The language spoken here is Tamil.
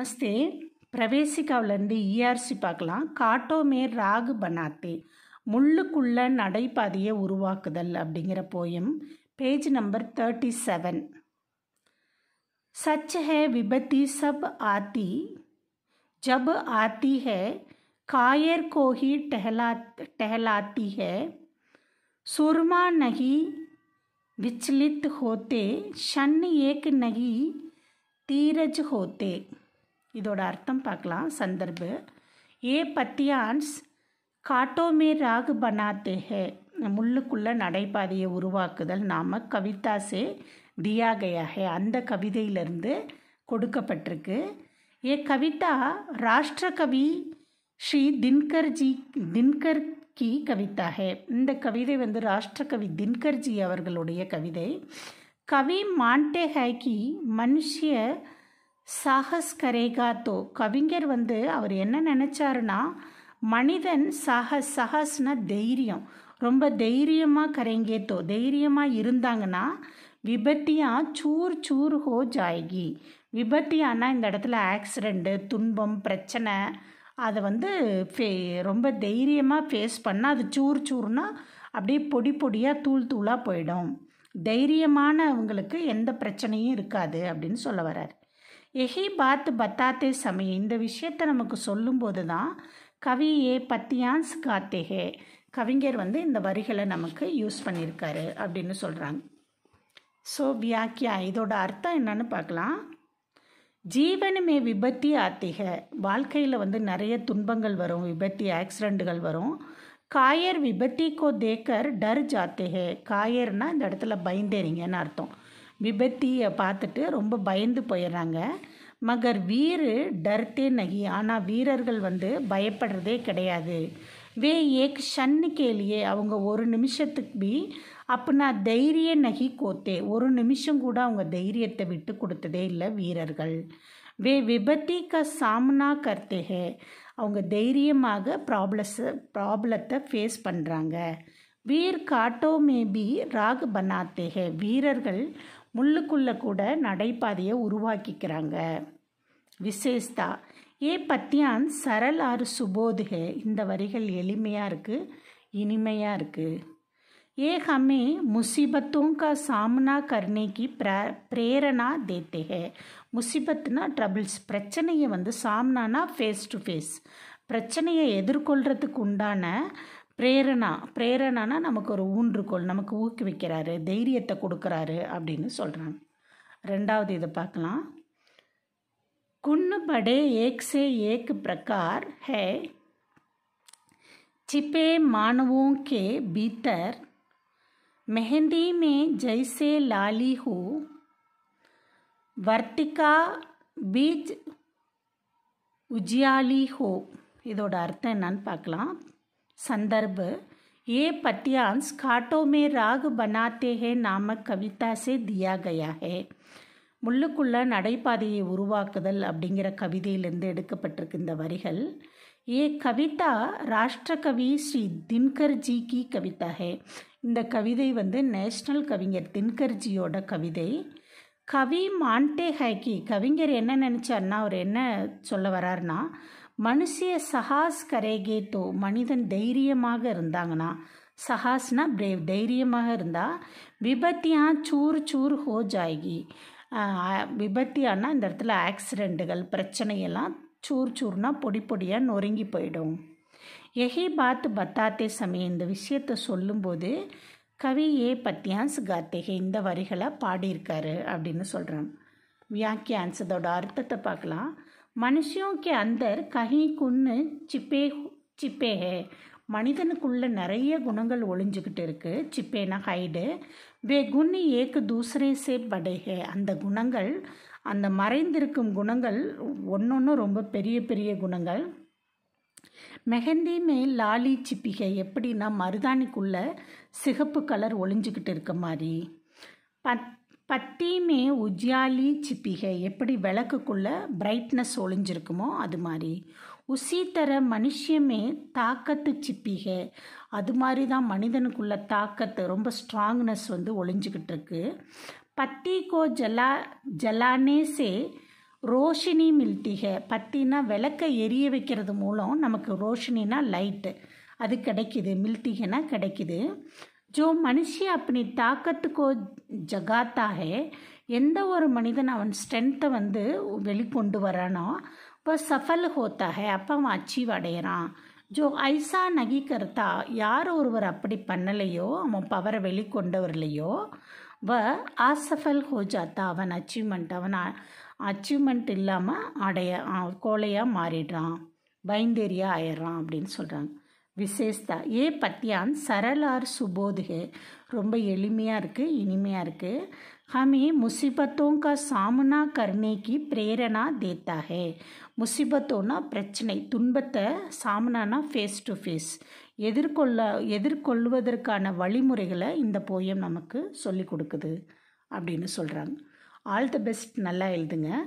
नमस्ते பிரவேசிக்காவிலேருந்து இஆர்சி பார்க்கலாம் காட்டோமேர் ராகு பனாத்தே முள்ளுக்குள்ள நடைபாதையை உருவாக்குதல் அப்படிங்கிற poem page number thirty seven सच है विभति सब आती जब आती है कायर को ही टहला टहलाती है सुरमा नहीं विचलित होते शन एक नहीं तीरज होते இதோட அர்த்தம் பார்க்கலாம் சந்தர்ப்பு ஏ பத்தியான்ஸ் காட்டோமே ராகு பனாத்து முள்ளுக்குள்ள நடைபாதையை உருவாக்குதல் நாம் கவிதாசே தியாகையாக அந்த கவிதையிலிருந்து கொடுக்கப்பட்டிருக்கு ஏ கவிதா கவி ஸ்ரீ தின்கர்ஜி தின்கர் கி கவிதா இந்த கவிதை வந்து கவி தின்கர்ஜி அவர்களுடைய கவிதை கவி மாண்டே ஹே மனுஷிய சாகஸ் கரேகா தோ கவிஞர் வந்து அவர் என்ன நினச்சாருன்னா மனிதன் சாகஸ் சஹஸ்னா தைரியம் ரொம்ப தைரியமாக கரைங்கே தோ தைரியமாக இருந்தாங்கன்னா விபத்தியா சூர் சூர் ஹோ ஜாயகி விபத்தியானா இந்த இடத்துல ஆக்சிடெண்ட்டு துன்பம் பிரச்சனை அதை வந்து ஃபே ரொம்ப தைரியமாக ஃபேஸ் பண்ணால் அது சூர் சூர்னா அப்படியே பொடி பொடியாக தூள் தூளாக போயிடும் தைரியமானவங்களுக்கு எந்த பிரச்சனையும் இருக்காது அப்படின்னு சொல்ல வர்றார் எஹி பாத் பத்தாத்தே சமயம் இந்த விஷயத்தை நமக்கு சொல்லும்போது தான் கவியே பத்தியான்ஸ் காத்தேகே கவிஞர் வந்து இந்த வரிகளை நமக்கு யூஸ் பண்ணியிருக்காரு அப்படின்னு சொல்கிறாங்க ஸோ வியாக்கியா இதோட அர்த்தம் என்னன்னு பார்க்கலாம் ஜீவனுமே விபத்தி ஆத்திக வாழ்க்கையில் வந்து நிறைய துன்பங்கள் வரும் விபத்தி ஆக்சிடெண்ட்டுகள் வரும் காயர் விபத்தி கோ தேக்கர் டர் ஜாத்தேகே காயர்னால் இந்த இடத்துல பயந்தேறிங்கன்னு அர்த்தம் விபத்தியை பார்த்துட்டு ரொம்ப பயந்து போயிடுறாங்க மகர் வீரு டர்த்தே நகி ஆனால் வீரர்கள் வந்து பயப்படுறதே கிடையாது வே ஏக் ஷன்னு கேலியே அவங்க ஒரு நிமிஷத்துக்கு பி அப்படின்னா தைரிய நகி கோத்தே ஒரு நிமிஷம் கூட அவங்க தைரியத்தை விட்டு கொடுத்ததே இல்லை வீரர்கள் வே க சாமனா கர்த்தேகே அவங்க தைரியமாக ப்ராப்ளஸ் ப்ராப்ளத்தை ஃபேஸ் பண்ணுறாங்க வீர் காட்டோ மேபி ராகு பனாத்தே வீரர்கள் முள்ளுக்குள்ளே கூட நடைபாதையை உருவாக்கிக்கிறாங்க விசேஷ்தா ஏ பத்தியான் சரல் ஆறு சுபோதுக இந்த வரிகள் எளிமையாக இருக்குது இனிமையாக இருக்குது ஏ ஹமே முசிபத்தும் கா சாமனா करने की பிரேரணா தேத்தேக முசிபத்துனா முசிபத்னா ட்ரபிள்ஸ் பிரச்சனையை வந்து சாம்னானா ஃபேஸ் டு ஃபேஸ் பிரச்சனையை எதிர்கொள்கிறதுக்கு உண்டான பிரேரணா பிரேரணானா நமக்கு ஒரு ஊன்றுகோல் நமக்கு ஊக்குவிக்கிறாரு தைரியத்தை கொடுக்குறாரு அப்படின்னு சொல்கிறாங்க ரெண்டாவது இதை பார்க்கலாம் कुन्न ஏக்ஸே एक பிரகார் ஹே சிப்பே है கே பீத்தர் மெஹந்தி மே ஜெய்சே லாலி ஹூ வர்த்திகா हो உஜியாலி ஹோ இதோட அர்த்தம் என்னன்னு பார்க்கலாம் संदर्भ ये पट्यांश काटों में राग बनाते हैं नामक कविता से दिया गया है முள்ளுக்குள்ள நடைபாதையை உருவாக்குதல் அப்படிங்கிற கவிதையிலிருந்து எடுக்கப்பட்டிருக்கு இந்த வரிகள் ஏ கவிதா ராஷ்டிரகவி ஸ்ரீ தின்கர்ஜி கி கவிதா ஹே இந்த கவிதை வந்து நேஷ்னல் கவிஞர் தின்கர்ஜியோட கவிதை கவி மாண்டே ஹேக்கி கவிஞர் என்ன நினைச்சார்னா அவர் என்ன சொல்ல வர்றாருன்னா மனுஷிய சஹாஸ் கரேகே தோ மனிதன் தைரியமாக இருந்தாங்கன்னா சஹாஸ்னா பிரேவ் தைரியமாக இருந்தால் விபத்தியா சூர் சூர் ஹோ ஜாயி விபத்தியானா இந்த இடத்துல ஆக்சிடெண்ட்டுகள் பிரச்சனையெல்லாம் சூர் சூர்னா பொடி பொடியாக நொறுங்கி போயிடும் எஹி பாத் பத்தாத்தே சமயம் இந்த விஷயத்தை சொல்லும்போது கவி ஏ பத்யான்ஸ் கார்த்திகை இந்த வரிகளை பாடியிருக்காரு அப்படின்னு சொல்கிறோம் வியாக்கியான்ஸ் அதோட அர்த்தத்தை பார்க்கலாம் மனுஷியோம் கே அந்தர் கஹி குன்னு சிப்பே சிப்பேஹே மனிதனுக்குள்ள நிறைய குணங்கள் ஒளிஞ்சுக்கிட்டு இருக்கு சிப்பேனா ஹைடு வே குண் ஏக்கு தூசரே சே படைஹே அந்த குணங்கள் அந்த மறைந்திருக்கும் குணங்கள் ஒன்று ஒன்று ரொம்ப பெரிய பெரிய குணங்கள் மெஹந்தி மேல் லாலி சிப்பிகை எப்படின்னா மருதாணிக்குள்ள சிகப்பு கலர் ஒளிஞ்சிக்கிட்டு இருக்க மாதிரி பத் பத்தியுமே உஜ்யாலி சிப்பிகை எப்படி விளக்குக்குள்ளே பிரைட்னஸ் ஒளிஞ்சிருக்குமோ அது மாதிரி உசி தர மனுஷியமே தாக்கத்து சிப்பிகை அது மாதிரி தான் மனிதனுக்குள்ள தாக்கத்து ரொம்ப ஸ்ட்ராங்னஸ் வந்து ஒளிஞ்சிக்கிட்டு இருக்கு பத்தி கோ ஜலா ஜலானேசே ரோஷினி மில்டிகை பத்தினா விளக்கை எரிய வைக்கிறது மூலம் நமக்கு ரோஷினா லைட்டு அது கிடைக்கிது மில்டிகைனா கிடைக்கிது ஜோ மனுஷி அப்படி தாக்கத்துக்கோ ஜகாத்தாக எந்த ஒரு மனிதன் அவன் ஸ்ட்ரென்த்தை வந்து வெளிக்கொண்டு வரானோ இப்போ சஃபல் ஹோத்தாக அப்போ அவன் அச்சீவ் அடையிறான் ஜோ ஐசா நகி கருத்தா யார் ஒருவர் அப்படி பண்ணலையோ அவன் பவரை வெளிக்கொண்டவர்லையோ வ அசஃபல் ஹோ ஜாத்தா அவன் அச்சீவ்மெண்ட் அவன் அச்சீவ்மெண்ட் இல்லாமல் அடைய கோழையாக மாறிடுறான் பைந்தேரியா ஆயிடுறான் அப்படின்னு சொல்கிறாங்க விசேஷ்தா ஏ பத்தியான் சரளார் சுபோதுகே ரொம்ப எளிமையாக இருக்குது இனிமையாக இருக்குது हमें मुसीबतों का सामना करने की प्रेरणा முசிபத்தோன்னா பிரச்சனை துன்பத்தை சாமனானா ஃபேஸ் டு ஃபேஸ் எதிர்கொள்ள எதிர்கொள்வதற்கான வழிமுறைகளை இந்த போயம் நமக்கு சொல்லி கொடுக்குது அப்படின்னு சொல்கிறாங்க ஆல் த பெஸ்ட் நல்லா எழுதுங்க